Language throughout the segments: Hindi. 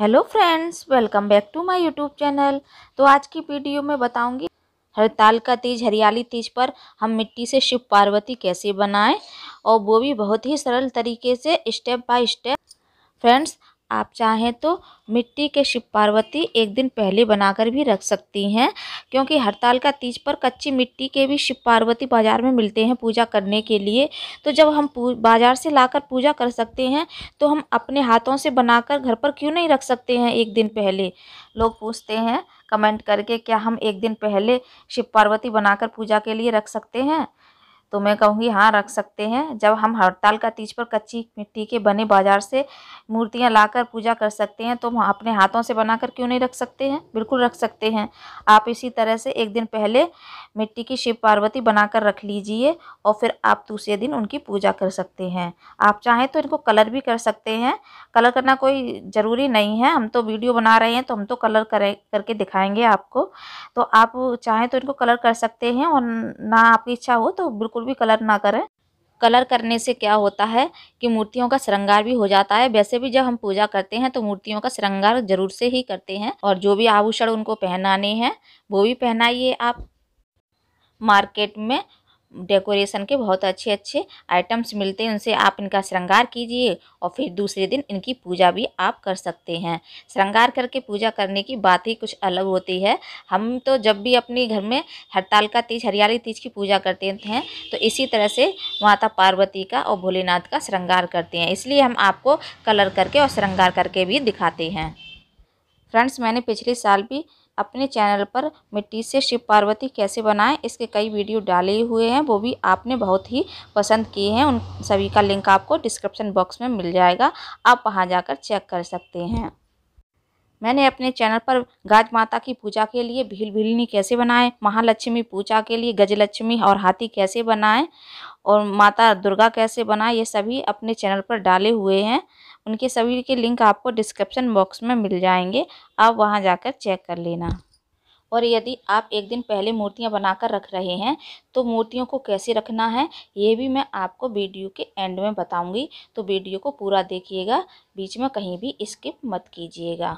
hello friends welcome back to my YouTube channel तो आज की वीडियो में बताऊंगी हड़ताल का तीज हरियाली तीज पर हम मिट्टी से शिव पार्वती कैसे बनाएं और वो भी बहुत ही सरल तरीके से स्टेप बाय स्टेप फ्रेंड्स आप चाहें तो मिट्टी के शिव पार्वती एक दिन पहले बनाकर भी रख सकती हैं क्योंकि हड़ताल का तीज पर कच्ची मिट्टी के भी शिव पार्वती बाज़ार में मिलते हैं पूजा करने के लिए तो जब हम बाज़ार से लाकर पूजा कर सकते हैं तो हम अपने हाथों से बनाकर घर पर क्यों नहीं रख सकते हैं एक दिन पहले लोग पूछते हैं कमेंट करके क्या हम एक दिन पहले शिव पार्वती बनाकर पूजा के लिए रख सकते हैं तो मैं कहूँगी हाँ रख सकते हैं जब हम हड़ताल का तीज पर कच्ची मिट्टी के बने बाजार से मूर्तियाँ लाकर पूजा कर सकते हैं तो हम अपने हाथों से बनाकर क्यों नहीं रख सकते हैं बिल्कुल रख सकते हैं आप इसी तरह से एक दिन पहले मिट्टी की शिव पार्वती बनाकर रख लीजिए और फिर आप दूसरे दिन उनकी पूजा कर सकते हैं आप चाहें तो इनको कलर भी कर सकते हैं कलर करना कोई ज़रूरी नहीं है हम तो वीडियो बना रहे हैं तो हम तो कलर करें करके दिखाएँगे आपको तो आप चाहें तो इनको कलर कर सकते हैं और ना आपकी इच्छा हो तो बिल्कुल बिल्कुल भी कलर ना करें कलर करने से क्या होता है कि मूर्तियों का श्रृंगार भी हो जाता है वैसे भी जब हम पूजा करते हैं तो मूर्तियों का श्रृंगार जरूर से ही करते हैं और जो भी आभूषण उनको पहनाने हैं वो भी पहनाइए आप मार्केट में डेकोरेशन के बहुत अच्छे अच्छे आइटम्स मिलते हैं उनसे आप इनका श्रृंगार कीजिए और फिर दूसरे दिन इनकी पूजा भी आप कर सकते हैं श्रृंगार करके पूजा करने की बात ही कुछ अलग होती है हम तो जब भी अपने घर में हड़ताल का तीज हरियाली तीज की पूजा करते हैं तो इसी तरह से माता पार्वती का और भोलेनाथ का श्रृंगार करते हैं इसलिए हम आपको कलर करके और श्रृंगार करके भी दिखाते हैं फ्रेंड्स मैंने पिछले साल भी अपने चैनल पर मिट्टी से शिव पार्वती कैसे बनाएं इसके कई वीडियो डाले हुए हैं वो भी आपने बहुत ही पसंद किए हैं उन सभी का लिंक आपको डिस्क्रिप्शन बॉक्स में मिल जाएगा आप वहाँ जाकर चेक कर सकते हैं मैंने अपने चैनल पर गाज माता की पूजा के लिए भील भीलनी कैसे बनाएं महालक्ष्मी पूजा के लिए गजलक्ष्मी और हाथी कैसे बनाएं और माता दुर्गा कैसे बनाएं ये सभी अपने चैनल पर डाले हुए हैं उनके सभी के लिंक आपको डिस्क्रिप्शन बॉक्स में मिल जाएंगे आप वहाँ जाकर चेक कर लेना और यदि आप एक दिन पहले मूर्तियाँ बनाकर रख रहे हैं तो मूर्तियों को कैसे रखना है ये भी मैं आपको वीडियो के एंड में बताऊंगी तो वीडियो को पूरा देखिएगा बीच में कहीं भी स्किप मत कीजिएगा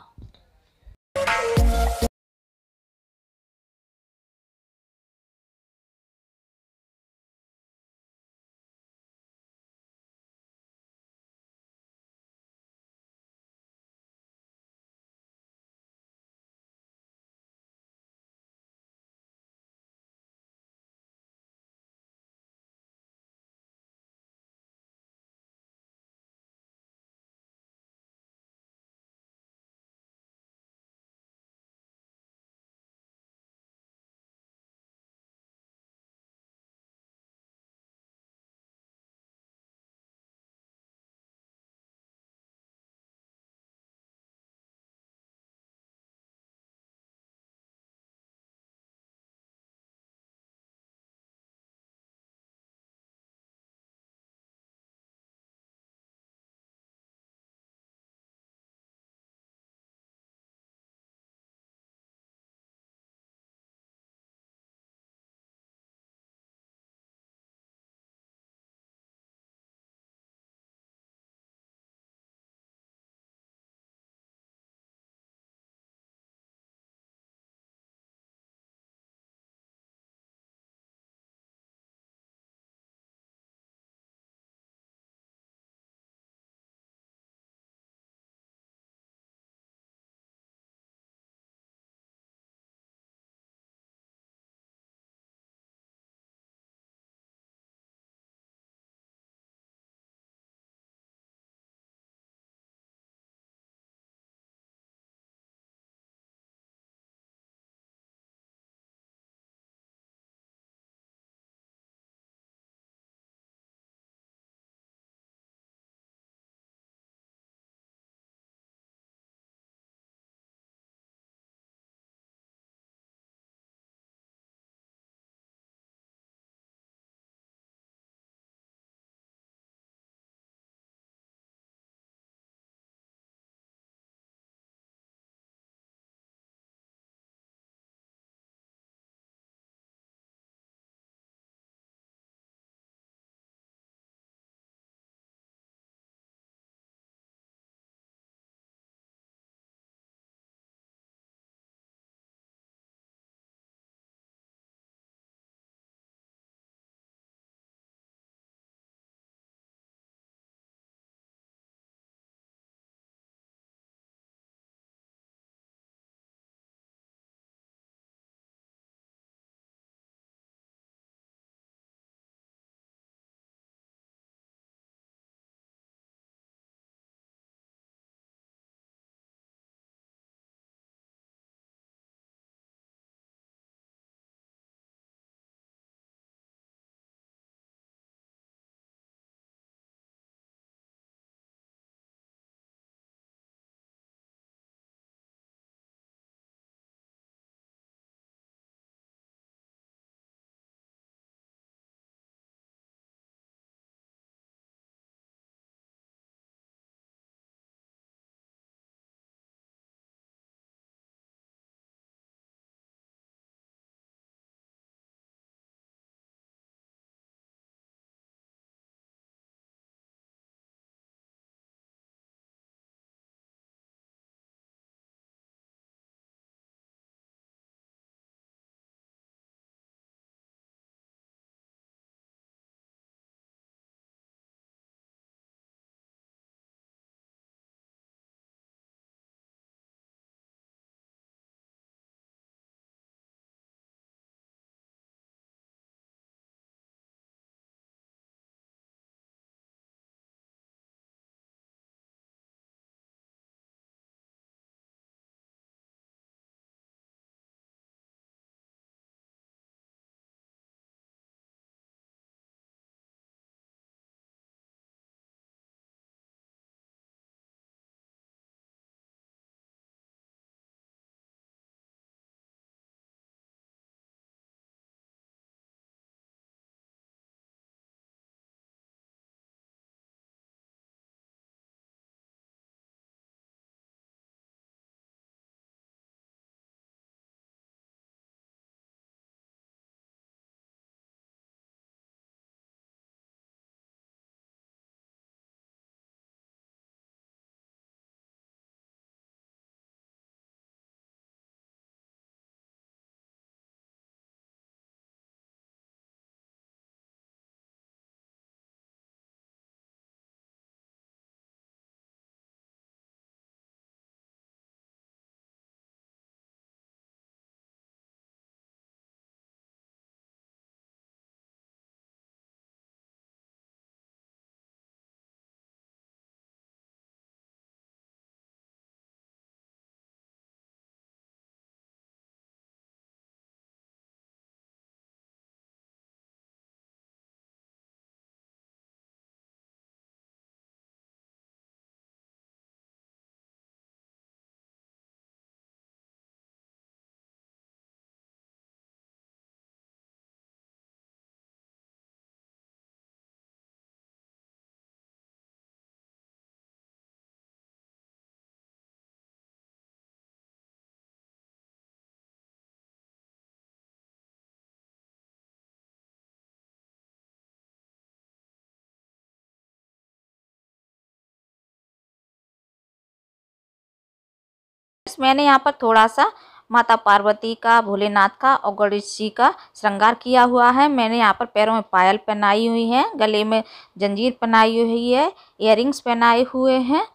फ्रेंड्स मैंने यहाँ पर थोड़ा सा माता पार्वती का भोलेनाथ का और गणेश जी का श्रृंगार किया हुआ है मैंने यहाँ पर पैरों में पायल पहनाई हुई है गले में जंजीर पहनाई हुई है इयरिंग्स पहनाए हुए हैं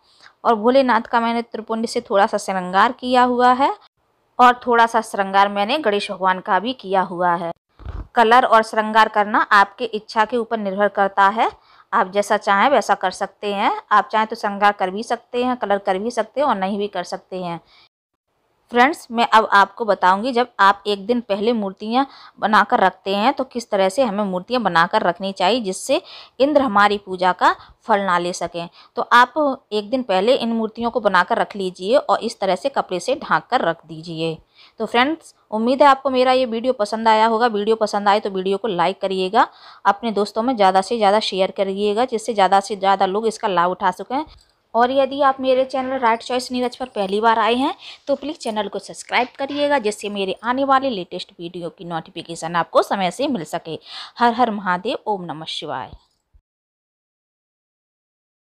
और भोलेनाथ का मैंने त्रिपुंड से थोड़ा सा श्रृंगार किया हुआ है और थोड़ा सा श्रृंगार मैंने गणेश भगवान का भी किया हुआ है कलर और श्रृंगार करना आपके इच्छा के ऊपर निर्भर करता है आप जैसा चाहें वैसा कर सकते हैं आप चाहें तो श्रृंगार कर भी सकते हैं कलर कर भी सकते हैं और नहीं भी कर सकते हैं फ्रेंड्स मैं अब आपको बताऊंगी जब आप एक दिन पहले मूर्तियां बनाकर रखते हैं तो किस तरह से हमें मूर्तियां बनाकर रखनी चाहिए जिससे इंद्र हमारी पूजा का फल ना ले सकें तो आप एक दिन पहले इन मूर्तियों को बनाकर रख लीजिए और इस तरह से कपड़े से ढाँक कर रख दीजिए तो फ्रेंड्स उम्मीद है आपको मेरा ये वीडियो पसंद आया होगा वीडियो पसंद आए तो वीडियो को लाइक करिएगा अपने दोस्तों में ज़्यादा से ज़्यादा शेयर करिएगा जिससे ज़्यादा से ज़्यादा लोग इसका लाभ उठा सकें और यदि आप मेरे चैनल राइट चॉइस नीरज पर पहली बार आए हैं तो प्लीज़ चैनल को सब्सक्राइब करिएगा जिससे मेरे आने वाले लेटेस्ट वीडियो की नोटिफिकेशन आपको समय से मिल सके हर हर महादेव ओम नमः शिवाय